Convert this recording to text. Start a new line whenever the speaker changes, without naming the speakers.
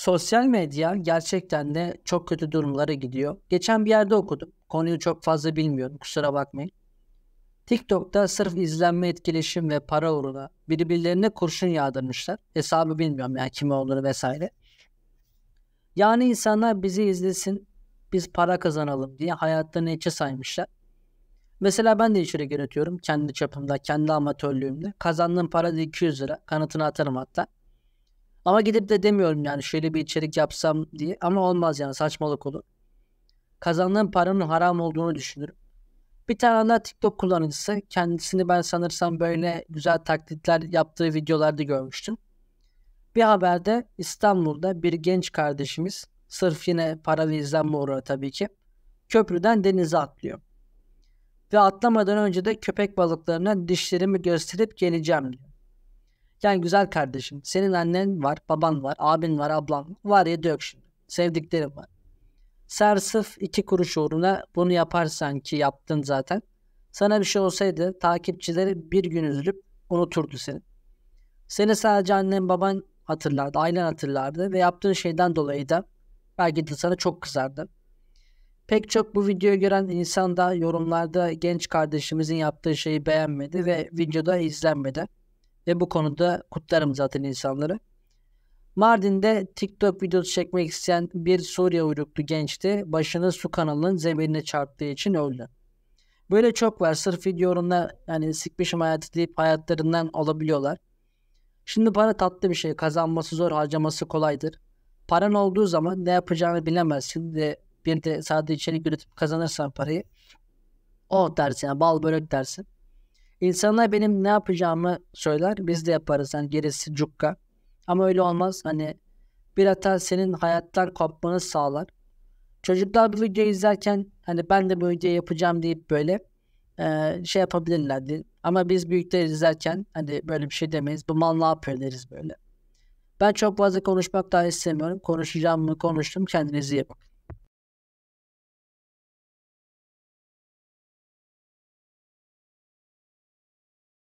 Sosyal medya gerçekten de çok kötü durumlara gidiyor. Geçen bir yerde okudum. Konuyu çok fazla bilmiyorum kusura bakmayın. TikTok'ta sırf izlenme, etkileşim ve para uğruna birbirlerine kurşun yağdırmışlar. Hesabı bilmiyorum yani kime olduğunu vesaire. Yani insanlar bizi izlesin, biz para kazanalım diye hayatlarını içe saymışlar. Mesela ben de içerik yönetiyorum kendi çapımda, kendi amatörlüğümde. Kazandığım para da 200 lira. Kanıtını atarım hatta. Ama gidip de demiyorum yani şöyle bir içerik yapsam diye. Ama olmaz yani saçmalık olur. Kazandığım paranın haram olduğunu düşünürüm. Bir tane daha TikTok kullanıcısı. Kendisini ben sanırsam böyle güzel taklitler yaptığı videolarda görmüştüm. Bir haberde İstanbul'da bir genç kardeşimiz sırf yine para ve izlenme uğruna tabii ki köprüden denize atlıyor. Ve atlamadan önce de köpek balıklarına dişlerimi gösterip geleceğim diyor. Yani güzel kardeşim senin annen var, baban var, abin var, ablan var ya dök şimdi. Sevdiklerim var. Sersif iki kuruş uğruna bunu yaparsan ki yaptın zaten. Sana bir şey olsaydı takipçileri bir gün üzülüp unuturdu seni. Seni sadece annen baban hatırlardı, ailen hatırlardı ve yaptığın şeyden dolayı da belki de sana çok kızardı. Pek çok bu videoyu gören insan da yorumlarda genç kardeşimizin yaptığı şeyi beğenmedi ve videoda izlenmedi. Ve bu konuda kutlarım zaten insanları. Mardin'de TikTok videosu çekmek isteyen bir Suriye uyruklu gençti. Başını su kanalının zeminine çarptığı için öldü. Böyle çok var. Sırf videolarında yani sikmişim hayatı deyip hayatlarından olabiliyorlar. Şimdi para tatlı bir şey. Kazanması zor, harcaması kolaydır. Paran olduğu zaman ne yapacağını bilemezsin. De, bir de sadece içerik üretip kazanırsan parayı. O dersin yani bal börek dersin. İnsanlar benim ne yapacağımı söyler. Biz de yaparız. Hani gerisi cukka. Ama öyle olmaz. Hani bir hata senin hayattan kopmanı sağlar. Çocuklar bu videoyu izlerken hani ben de bu videoyu yapacağım deyip böyle e, şey yapabilirlerdi. Ama biz büyükler izlerken hani böyle bir şey demeyiz. Bu mal ne yapıyor deriz böyle. Ben çok fazla konuşmak daha istemiyorum. Konuşacağım mı konuştum. Kendinizi yapın.